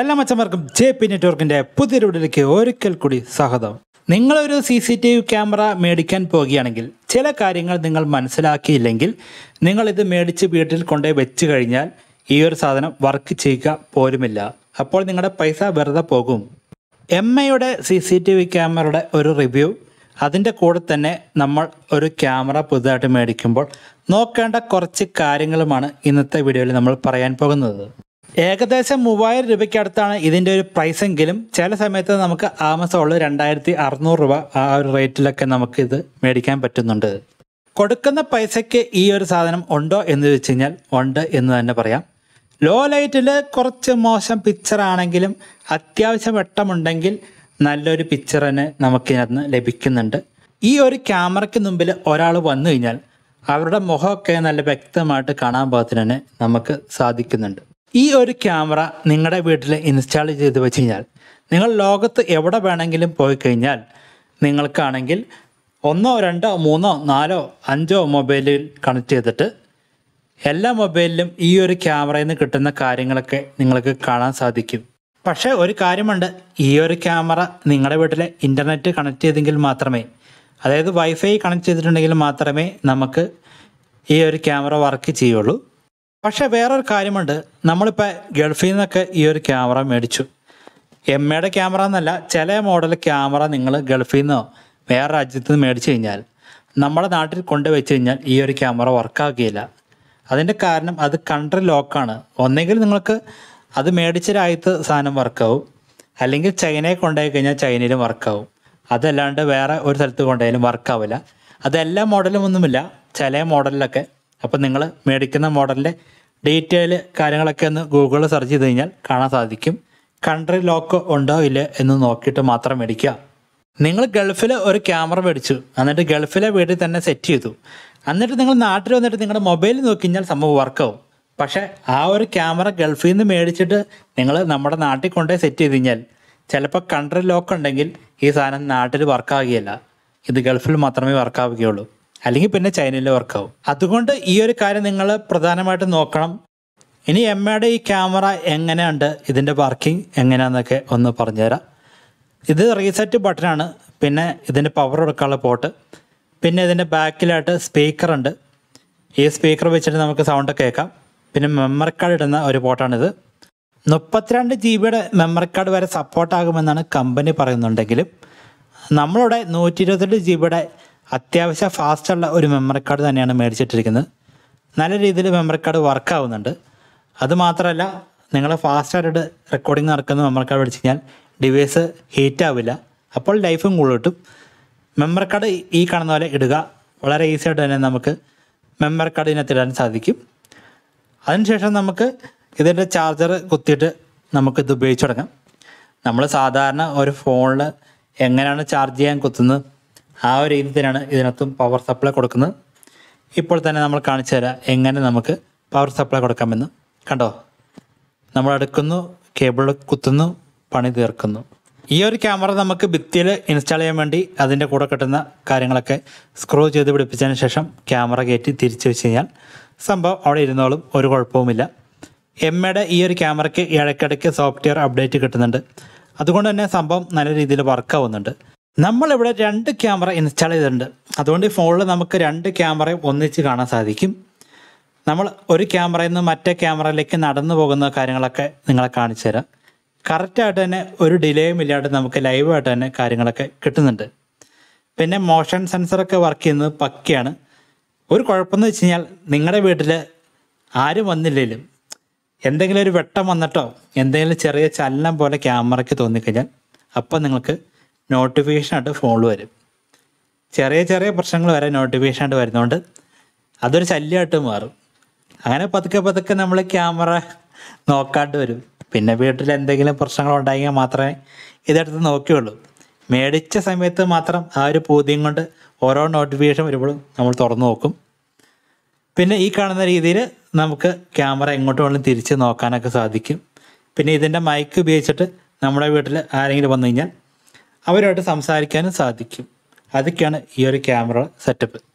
എല്ലാ മച്ചന്മാർക്കും J P നെറ്റ്വർക്കിന്റെ പുതിയൊരു വീഡിയോയിലേക്ക് ഒരിക്കൽ കൂടി സ്വാഗതം നിങ്ങളൊരു C C T V camera മേടിക്കാൻ പോകുകയാണെങ്കിൽ ചില കാര്യങ്ങൾ നിങ്ങൾ മനസ്സിലാക്കിയില്ലെങ്കിൽ നിങ്ങൾ ഇത് മേടിച്ച് വീട്ടിൽ കൊണ്ടുപോയി വെച്ച് കഴിഞ്ഞാൽ ഈ ഒരു സാധനം വർക്ക് ചെയ്യുക പോലുമില്ല അപ്പോൾ നിങ്ങളുടെ പൈസ വെറുതെ പോകും എം ഐയുടെ സി സി ടി വി ക്യാമറയുടെ ഒരു റിവ്യൂ അതിൻ്റെ കൂടെ തന്നെ നമ്മൾ ഒരു ക്യാമറ പുതുതായിട്ട് മേടിക്കുമ്പോൾ നോക്കേണ്ട കുറച്ച് കാര്യങ്ങളുമാണ് ഇന്നത്തെ വീഡിയോയിൽ നമ്മൾ പറയാൻ പോകുന്നത് ഏകദേശം മൂവായിരം രൂപയ്ക്ക് അടുത്താണ് ഇതിൻ്റെ ഒരു പ്രൈസെങ്കിലും ചില സമയത്ത് നമുക്ക് ആമസോണിൽ രണ്ടായിരത്തി അറുന്നൂറ് രൂപ ആ ഒരു റേറ്റിലൊക്കെ നമുക്ക് ഇത് മേടിക്കാൻ പറ്റുന്നുണ്ട് കൊടുക്കുന്ന പൈസയ്ക്ക് ഈ ഒരു സാധനം ഉണ്ടോ എന്ന് വെച്ച് കഴിഞ്ഞാൽ ഉണ്ട് എന്ന് തന്നെ പറയാം ലോ ലൈറ്റിൽ കുറച്ച് മോശം പിക്ചർ ആണെങ്കിലും അത്യാവശ്യം വെട്ടമുണ്ടെങ്കിൽ നല്ലൊരു പിക്ചർ തന്നെ നമുക്കിതിനകത്ത് ലഭിക്കുന്നുണ്ട് ഈ ഒരു ക്യാമറയ്ക്ക് മുമ്പിൽ ഒരാൾ വന്നു കഴിഞ്ഞാൽ അവരുടെ മുഖമൊക്കെ നല്ല വ്യക്തമായിട്ട് കാണാൻ പാകത്തിന് തന്നെ നമുക്ക് സാധിക്കുന്നുണ്ട് ഈ ഒരു ക്യാമറ നിങ്ങളുടെ വീട്ടിൽ ഇൻസ്റ്റാൾ ചെയ്ത് വെച്ച് കഴിഞ്ഞാൽ നിങ്ങൾ ലോകത്ത് എവിടെ വേണമെങ്കിലും പോയി കഴിഞ്ഞാൽ നിങ്ങൾക്കാണെങ്കിൽ ഒന്നോ രണ്ടോ മൂന്നോ നാലോ അഞ്ചോ മൊബൈലിൽ കണക്ട് ചെയ്തിട്ട് എല്ലാ മൊബൈലിലും ഈ ഒരു ക്യാമറയിൽ നിന്ന് കിട്ടുന്ന കാര്യങ്ങളൊക്കെ നിങ്ങൾക്ക് കാണാൻ സാധിക്കും പക്ഷേ ഒരു കാര്യമുണ്ട് ഈ ഒരു ക്യാമറ നിങ്ങളുടെ വീട്ടിലെ ഇൻ്റർനെറ്റ് കണക്ട് ചെയ്തെങ്കിൽ മാത്രമേ അതായത് വൈഫൈ കണക്ട് ചെയ്തിട്ടുണ്ടെങ്കിൽ മാത്രമേ നമുക്ക് ഈ ഒരു ക്യാമറ വർക്ക് ചെയ്യുള്ളൂ പക്ഷേ വേറൊരു കാര്യമുണ്ട് നമ്മളിപ്പോൾ ഗൾഫിൽ നിന്നൊക്കെ ഈ ഒരു ക്യാമറ മേടിച്ചു എം എയുടെ ക്യാമറ എന്നല്ല ചില മോഡൽ ക്യാമറ നിങ്ങൾ ഗൾഫിൽ നിന്നോ വേറെ രാജ്യത്ത് നിന്ന് മേടിച്ചു കഴിഞ്ഞാൽ നമ്മുടെ നാട്ടിൽ കൊണ്ട് വെച്ച് കഴിഞ്ഞാൽ ഈ ഒരു ക്യാമറ വർക്കാക്കിയില്ല അതിൻ്റെ കാരണം അത് കൺട്രി ലോക്കാണ് ഒന്നെങ്കിൽ നിങ്ങൾക്ക് അത് മേടിച്ച രാജ്യത്ത് സാധനം വർക്കാവും അല്ലെങ്കിൽ ചൈനയെ കൊണ്ടുപോയി കഴിഞ്ഞാൽ ചൈനയിലും വർക്കാവും അതല്ലാണ്ട് വേറെ ഒരു സ്ഥലത്ത് കൊണ്ടുപോയാലും വർക്കാവില്ല അതെല്ലാ മോഡലും ഒന്നുമില്ല ചില മോഡലിലൊക്കെ അപ്പോൾ നിങ്ങൾ മേടിക്കുന്ന മോഡലിൻ്റെ ഡീറ്റെയിൽ കാര്യങ്ങളൊക്കെ ഒന്ന് ഗൂഗിളിൽ സെർച്ച് ചെയ്ത് കഴിഞ്ഞാൽ കാണാൻ സാധിക്കും കൺട്രി ലോക്ക് ഉണ്ടോ ഇല്ല എന്ന് നോക്കിയിട്ട് മാത്രം മേടിക്കുക നിങ്ങൾ ഗൾഫിൽ ഒരു ക്യാമറ മേടിച്ചു എന്നിട്ട് ഗൾഫിലെ വീട്ടിൽ തന്നെ സെറ്റ് ചെയ്തു എന്നിട്ട് നിങ്ങൾ നാട്ടിൽ വന്നിട്ട് നിങ്ങളുടെ മൊബൈൽ നോക്കി കഴിഞ്ഞാൽ സംഭവം വർക്കാവും പക്ഷേ ആ ഒരു ക്യാമറ ഗൾഫിൽ നിന്ന് മേടിച്ചിട്ട് നിങ്ങൾ നമ്മുടെ നാട്ടിൽ കൊണ്ടുപോയി സെറ്റ് ചെയ്ത് കഴിഞ്ഞാൽ ചിലപ്പോൾ കൺട്രി ലോക്ക് ഉണ്ടെങ്കിൽ ഈ സാധനം നാട്ടിൽ വർക്കാവുകയല്ല ഇത് ഗൾഫിൽ മാത്രമേ വർക്കാവുകയുള്ളൂ അല്ലെങ്കിൽ പിന്നെ ചൈനയിൽ വർക്കാവും അതുകൊണ്ട് ഈ ഒരു കാര്യം നിങ്ങൾ പ്രധാനമായിട്ട് നോക്കണം ഇനി എം എയുടെ ഈ ക്യാമറ എങ്ങനെയുണ്ട് ഇതിൻ്റെ വർക്കിംഗ് എങ്ങനെയാണെന്നൊക്കെ ഒന്ന് പറഞ്ഞുതരാം ഇത് റീസെറ്റ് ബട്ടണാണ് പിന്നെ ഇതിൻ്റെ പവർ കൊടുക്കാനുള്ള പോട്ട് പിന്നെ ഇതിൻ്റെ ബാക്കിലായിട്ട് സ്പീക്കറുണ്ട് ഈ സ്പീക്കർ വെച്ചിട്ട് നമുക്ക് സൗണ്ട് കേൾക്കാം പിന്നെ മെമ്മറി കാർഡ് ഇടുന്ന ഒരു പോട്ടാണിത് മുപ്പത്തിരണ്ട് ജി ബിയുടെ മെമ്മറി കാർഡ് വരെ സപ്പോർട്ടാകുമെന്നാണ് കമ്പനി പറയുന്നുണ്ടെങ്കിലും നമ്മളിവിടെ നൂറ്റി ഇരുപത്തെട്ട് ജി ബിയുടെ അത്യാവശ്യം ഫാസ്റ്റുള്ള ഒരു മെമ്മറി കാർഡ് തന്നെയാണ് മേടിച്ചിട്ടിരിക്കുന്നത് നല്ല രീതിയിൽ മെമ്മറി കാർഡ് വർക്ക് ആവുന്നുണ്ട് അതുമാത്രമല്ല നിങ്ങൾ ഫാസ്റ്റായിട്ട് റെക്കോർഡിംഗ് നടക്കുന്ന മെമ്മറി കാർഡ് മേടിച്ച് കഴിഞ്ഞാൽ ഡിവൈസ് ഹീറ്റ് ആവില്ല അപ്പോൾ ലൈഫും കൂടുതൽ കിട്ടും മെമ്മറി കാർഡ് ഈ കാണുന്ന പോലെ ഇടുക വളരെ ഈസി ആയിട്ട് തന്നെ നമുക്ക് മെമ്മറി കാർഡ് ഇതിനകത്ത് ഇടാൻ സാധിക്കും അതിനുശേഷം നമുക്ക് ഇതിൻ്റെ ചാർജർ കുത്തിയിട്ട് ഇത് ഉപയോഗിച്ച് തുടങ്ങാം നമ്മൾ സാധാരണ ഒരു ഫോണിൽ എങ്ങനെയാണ് ചാർജ് ചെയ്യാൻ കുത്തുന്നത് ആ ഒരു രീതി തന്നെയാണ് ഇതിനകത്തും പവർ സപ്ലൈ കൊടുക്കുന്നത് ഇപ്പോൾ തന്നെ നമ്മൾ കാണിച്ചു തരാം എങ്ങനെ നമുക്ക് പവർ സപ്ലൈ കൊടുക്കാമെന്ന് കണ്ടോ നമ്മൾ എടുക്കുന്നു കേബിൾ കുത്തുന്നു പണി തീർക്കുന്നു ഈ ഒരു ക്യാമറ നമുക്ക് ഭിത്തിയിൽ ഇൻസ്റ്റാൾ ചെയ്യാൻ വേണ്ടി അതിൻ്റെ കൂടെ കിട്ടുന്ന കാര്യങ്ങളൊക്കെ സ്ക്രൂ ചെയ്ത് പിടിപ്പിച്ചതിന് ശേഷം ക്യാമറ കയറ്റി തിരിച്ചു വെച്ച് കഴിഞ്ഞാൽ സംഭവം അവിടെ ഇരുന്നോളും ഒരു കുഴപ്പവുമില്ല എമ്മയുടെ ഈ ഒരു ക്യാമറയ്ക്ക് ഇടയ്ക്കിടയ്ക്ക് സോഫ്റ്റ്വെയർ അപ്ഡേറ്റ് കിട്ടുന്നുണ്ട് അതുകൊണ്ട് തന്നെ സംഭവം നല്ല രീതിയിൽ വർക്ക് ആവുന്നുണ്ട് നമ്മളിവിടെ രണ്ട് ക്യാമറ ഇൻസ്റ്റാൾ ചെയ്തിട്ടുണ്ട് അതുകൊണ്ട് ഈ ഫോണിൽ നമുക്ക് രണ്ട് ക്യാമറയും ഒന്നിച്ച് കാണാൻ സാധിക്കും നമ്മൾ ഒരു ക്യാമറയിൽ നിന്ന് മറ്റേ ക്യാമറയിലേക്ക് നടന്നു പോകുന്ന കാര്യങ്ങളൊക്കെ നിങ്ങളെ കാണിച്ചു തരാം കറക്റ്റായിട്ട് തന്നെ ഒരു ഡിലേയും ഇല്ലാണ്ട് നമുക്ക് ലൈവായിട്ട് തന്നെ കാര്യങ്ങളൊക്കെ കിട്ടുന്നുണ്ട് പിന്നെ മോഷൻ സെൻസറൊക്കെ വർക്ക് ചെയ്യുന്നത് പക്കയാണ് ഒരു കുഴപ്പമെന്ന് വെച്ച് കഴിഞ്ഞാൽ നിങ്ങളുടെ വീട്ടിൽ ആരും വന്നില്ലെങ്കിലും എന്തെങ്കിലും ഒരു വെട്ടം വന്നിട്ടോ എന്തെങ്കിലും ചെറിയ ചലനം പോലെ ക്യാമറയ്ക്ക് തോന്നിക്കഴിഞ്ഞാൽ അപ്പം നിങ്ങൾക്ക് നോട്ടിഫിക്കേഷനായിട്ട് ഫോണിൽ വരും ചെറിയ ചെറിയ പ്രശ്നങ്ങൾ വരെ നോട്ടിഫിക്കേഷനായിട്ട് വരുന്നതുകൊണ്ട് അതൊരു ശല്യമായിട്ട് മാറും അങ്ങനെ പതുക്കെ പതുക്കെ നമ്മൾ ക്യാമറ നോക്കാണ്ട് വരും പിന്നെ വീട്ടിൽ എന്തെങ്കിലും പ്രശ്നങ്ങൾ ഉണ്ടായെങ്കിൽ മാത്രമേ ഇതെടുത്ത് നോക്കിയുള്ളൂ മേടിച്ച സമയത്ത് മാത്രം ആ ഒരു പൂതിയും കൊണ്ട് ഓരോ നോട്ടിഫിക്കേഷൻ വരുമ്പോഴും നമ്മൾ തുറന്നു നോക്കും പിന്നെ ഈ കാണുന്ന രീതിയിൽ നമുക്ക് ക്യാമറ എങ്ങോട്ട് വേണം തിരിച്ച് നോക്കാനൊക്കെ സാധിക്കും പിന്നെ ഇതിൻ്റെ മൈക്ക് ഉപയോഗിച്ചിട്ട് നമ്മുടെ വീട്ടിൽ ആരെങ്കിലും വന്നു കഴിഞ്ഞാൽ അവരുമായിട്ട് സംസാരിക്കാനും സാധിക്കും അതൊക്കെയാണ് ഈ ഒരു ക്യാമറ സെറ്റപ്പ്